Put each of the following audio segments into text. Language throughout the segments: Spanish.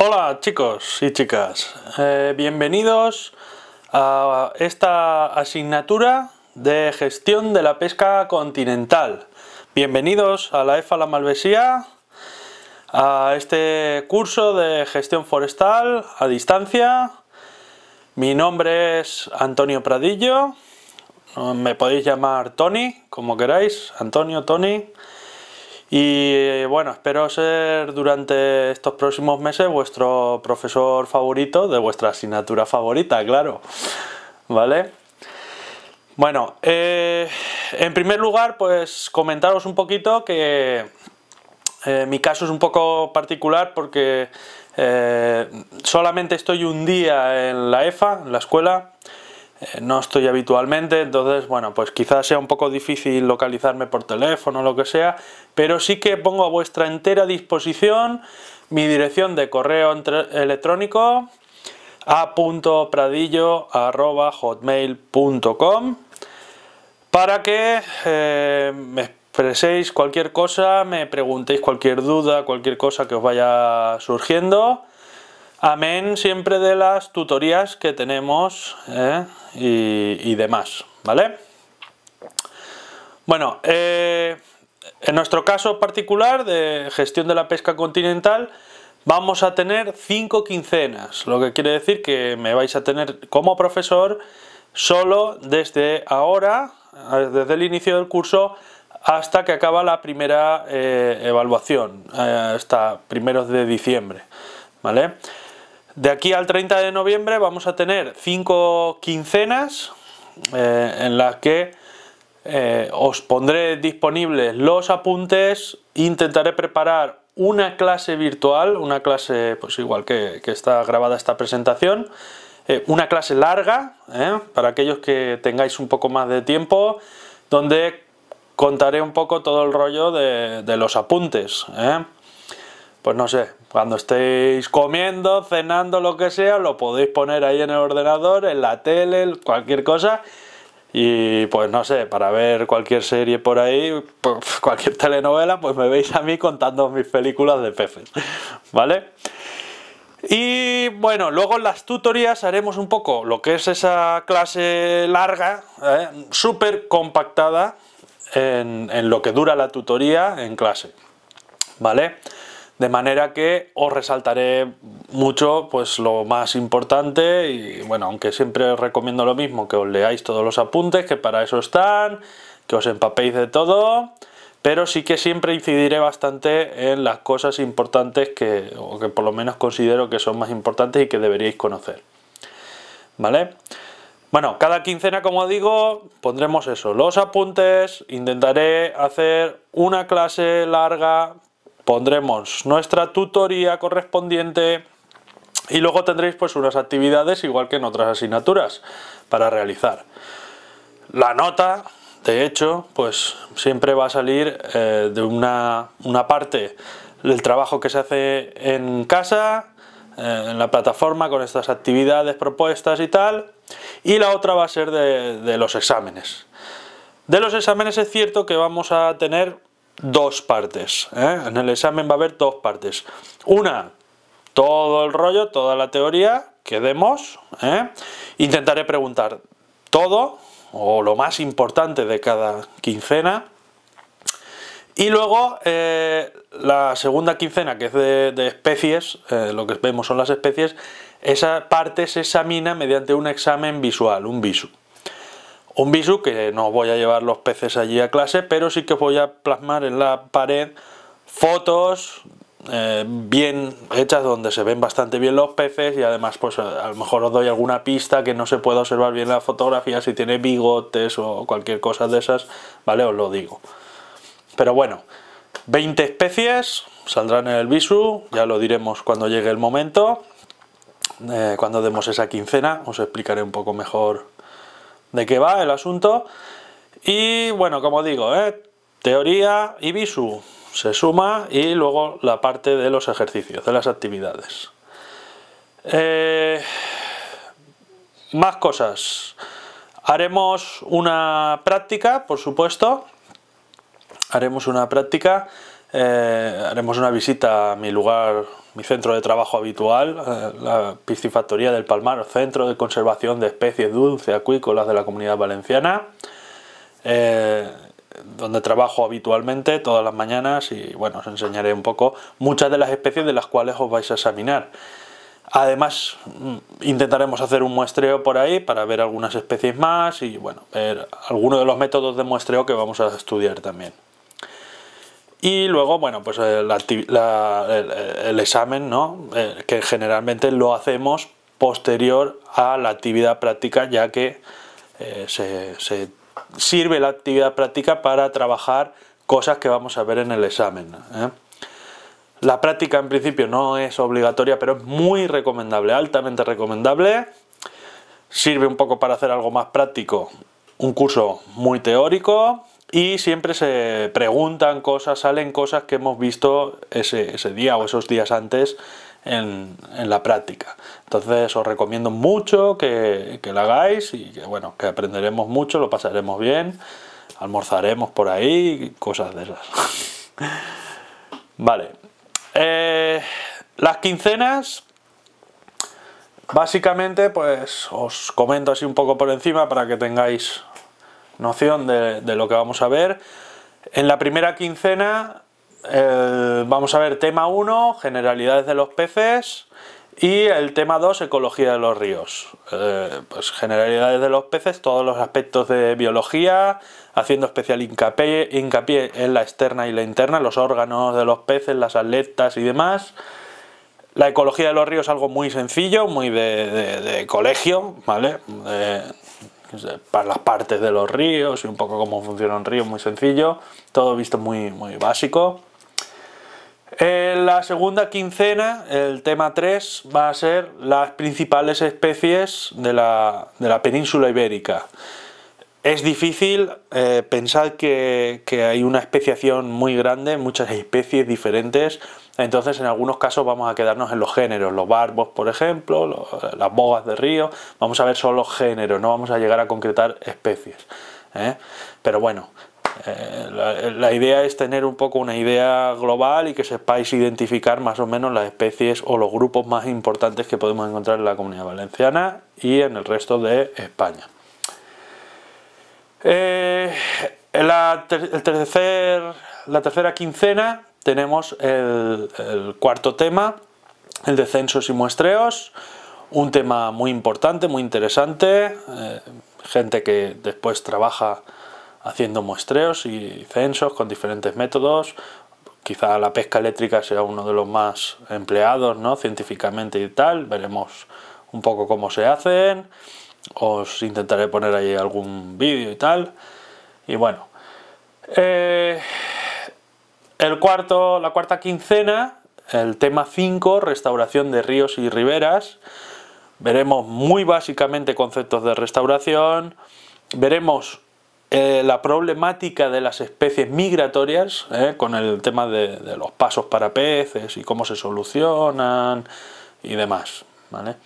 Hola chicos y chicas, eh, bienvenidos a esta asignatura de gestión de la pesca continental. Bienvenidos a la EFA La Malvesía, a este curso de gestión forestal a distancia. Mi nombre es Antonio Pradillo, me podéis llamar Tony, como queráis, Antonio, Tony. Y bueno, espero ser durante estos próximos meses vuestro profesor favorito de vuestra asignatura favorita, claro. ¿Vale? Bueno, eh, en primer lugar, pues comentaros un poquito que eh, mi caso es un poco particular porque eh, solamente estoy un día en la EFA, en la escuela, eh, no estoy habitualmente, entonces bueno, pues quizás sea un poco difícil localizarme por teléfono o lo que sea, pero sí que pongo a vuestra entera disposición mi dirección de correo electrónico a.pradillo.hotmail.com para que eh, me expreséis cualquier cosa, me preguntéis cualquier duda, cualquier cosa que os vaya surgiendo Amén siempre de las tutorías que tenemos ¿eh? y, demás, ¿vale? Bueno, eh, en nuestro caso particular de gestión de la pesca continental vamos a tener cinco quincenas, lo que quiere decir que me vais a tener como profesor solo desde ahora, desde el inicio del curso hasta que acaba la primera eh, evaluación, hasta primeros de diciembre, ¿vale? De aquí al 30 de noviembre vamos a tener cinco quincenas eh, en las que eh, os pondré disponibles los apuntes, intentaré preparar una clase virtual, una clase pues igual que, está grabada esta presentación, eh, una clase larga, para aquellos que tengáis un poco más de tiempo, donde contaré un poco todo el rollo de, de los apuntes. Pues no sé, cuando estéis comiendo, cenando, lo que sea, lo podéis poner ahí en el ordenador, en la tele, cualquier cosa. Y pues no sé, para ver cualquier serie por ahí, pues, cualquier telenovela, pues me veis a mí contando mis películas de peces. ¿Vale? Y bueno, luego en las tutorías haremos un poco lo que es esa clase larga, ¿eh? súper compactada en, lo que dura la tutoría en clase. ¿Vale? De manera que os resaltaré mucho pues lo más importante y bueno, aunque siempre os recomiendo lo mismo, que os leáis todos los apuntes, que para eso están, que os empapéis de todo, pero sí que siempre incidiré bastante en las cosas importantes que, o que por lo menos considero que son más importantes y que deberíais conocer. ¿Vale? Bueno, cada quincena, como digo, pondremos eso, los apuntes, intentaré hacer una clase larga pondremos nuestra tutoría correspondiente y luego tendréis pues unas actividades igual que en otras asignaturas para realizar. La nota, de hecho, pues siempre va a salir eh, de una, parte del trabajo que se hace en casa, eh, en la plataforma con estas actividades propuestas y tal, y la otra va a ser de los exámenes. De los exámenes es cierto que vamos a tener dos partes. ¿eh? En el examen va a haber dos partes. Una, todo el rollo, toda la teoría que demos. ¿eh? Intentaré preguntar todo o lo más importante de cada quincena. Y luego eh, la segunda quincena, que es de, de especies, lo que vemos son las especies, esa parte se examina mediante un examen visual, un visu un visu que no voy a llevar los peces allí a clase, pero sí que voy a plasmar en la pared fotos eh, bien hechas donde se ven bastante bien los peces y además pues eh, a lo mejor os doy alguna pista que no se pueda observar bien la fotografía si tiene bigotes o cualquier cosa de esas, vale, os lo digo. Pero bueno, 20 especies saldrán en el visu, ya lo diremos cuando llegue el momento. Eh, cuando demos esa quincena os explicaré un poco mejor de qué va el asunto. Y bueno, como digo, ¿eh? teoría y visu se suma y luego la parte de los ejercicios, de las actividades. Eh, más cosas. Haremos una práctica, por supuesto. Haremos una práctica eh, haremos una visita a mi lugar, mi centro de trabajo habitual, eh, la piscifactoría del Palmar, centro de conservación de especies dulce acuícolas de la comunidad valenciana, eh, donde trabajo habitualmente todas las mañanas y bueno, os enseñaré un poco muchas de las especies de las cuales os vais a examinar. Además, mm, intentaremos hacer un muestreo por ahí para ver algunas especies más y bueno, ver algunos de los métodos de muestreo que vamos a estudiar también. Y luego, bueno, pues eh, el, examen, ¿no? Eh, que generalmente lo hacemos posterior a la actividad práctica, ya que eh, se, sirve la actividad práctica para trabajar cosas que vamos a ver en el examen. La práctica en principio no es obligatoria, pero es muy recomendable, altamente recomendable. Sirve un poco para hacer algo más práctico, un curso muy teórico y siempre se preguntan cosas, salen cosas que hemos visto ese, día o esos días antes en, la práctica. Entonces os recomiendo mucho que, que lo hagáis y que bueno, que aprenderemos mucho, lo pasaremos bien, almorzaremos por ahí, cosas de esas. vale. Eh, las quincenas, básicamente, pues os comento así un poco por encima para que tengáis noción de, lo que vamos a ver. En la primera quincena vamos a ver tema 1, generalidades de los peces, y el tema 2, ecología de los ríos. Eh, pues generalidades de los peces, todos los aspectos de biología, haciendo especial hincapié, hincapié, en la externa y la interna, los órganos de los peces, las aletas y demás. La ecología de los ríos algo muy sencillo, muy de, colegio, ¿vale? para las partes de los ríos y un poco cómo funciona un río, muy sencillo, todo visto muy, muy básico. En eh, la segunda quincena, el tema 3, va a ser las principales especies de la, de la península ibérica. Es difícil eh, pensar que, hay una especiación muy grande, muchas especies diferentes, entonces en algunos casos vamos a quedarnos en los géneros, los barbos por ejemplo, las bogas de río, vamos a ver solo géneros, no vamos a llegar a concretar especies. ¿eh? Pero bueno, eh, la, idea es tener un poco una idea global y que sepáis identificar más o menos las especies o los grupos más importantes que podemos encontrar en la Comunidad Valenciana y en el resto de España. Eh, en la, tercera quincena tenemos el, cuarto tema, el de censos y muestreos, un tema muy importante, muy interesante, eh, gente que después trabaja haciendo muestreos y censos con diferentes métodos, quizá la pesca eléctrica sea uno de los más empleados ¿no? científicamente y tal, veremos un poco cómo se hacen, os intentaré poner ahí algún vídeo y tal. Y bueno. Eh, el cuarto, la cuarta quincena, el tema 5, restauración de ríos y riberas. Veremos muy básicamente conceptos de restauración. Veremos eh, la problemática de las especies migratorias, eh, con el tema de, de, los pasos para peces y cómo se solucionan y demás. ¿vale?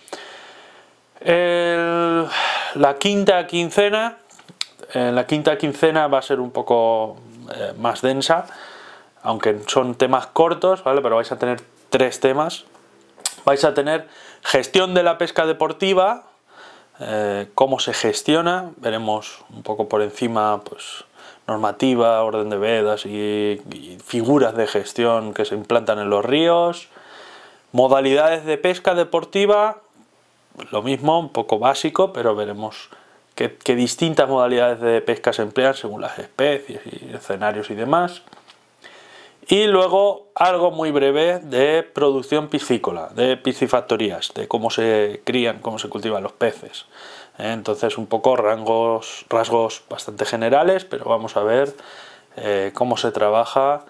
la quinta quincena, en eh, la quinta quincena va a ser un poco eh, más densa, aunque son temas cortos, ¿vale? Pero vais a tener tres temas. Vais a tener gestión de la pesca deportiva, eh, cómo se gestiona, veremos un poco por encima, pues normativa, orden de vedas y figuras de gestión que se implantan en los ríos, modalidades de pesca deportiva, lo mismo, un poco básico, pero veremos qué, distintas modalidades de pesca se emplean según las especies y escenarios y demás. Y luego algo muy breve de producción piscícola, de piscifactorías, de cómo se crían, cómo se cultivan los peces. ¿Eh? Entonces un poco rasgos bastante generales, pero vamos a ver eh, cómo se trabaja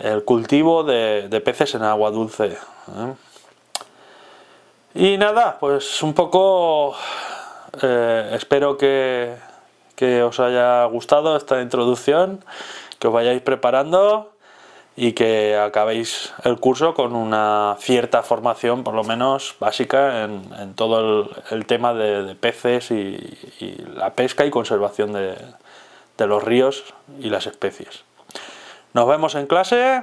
el cultivo de, peces en agua dulce. ¿eh? Y nada, pues un poco eh, espero que, os haya gustado esta introducción, que os vayáis preparando y que acabéis el curso con una cierta formación, por lo menos básica, en, todo el, tema de, peces y, la pesca y conservación de, de los ríos y las especies. Nos vemos en clase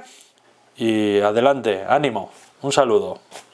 y adelante, ánimo, un saludo.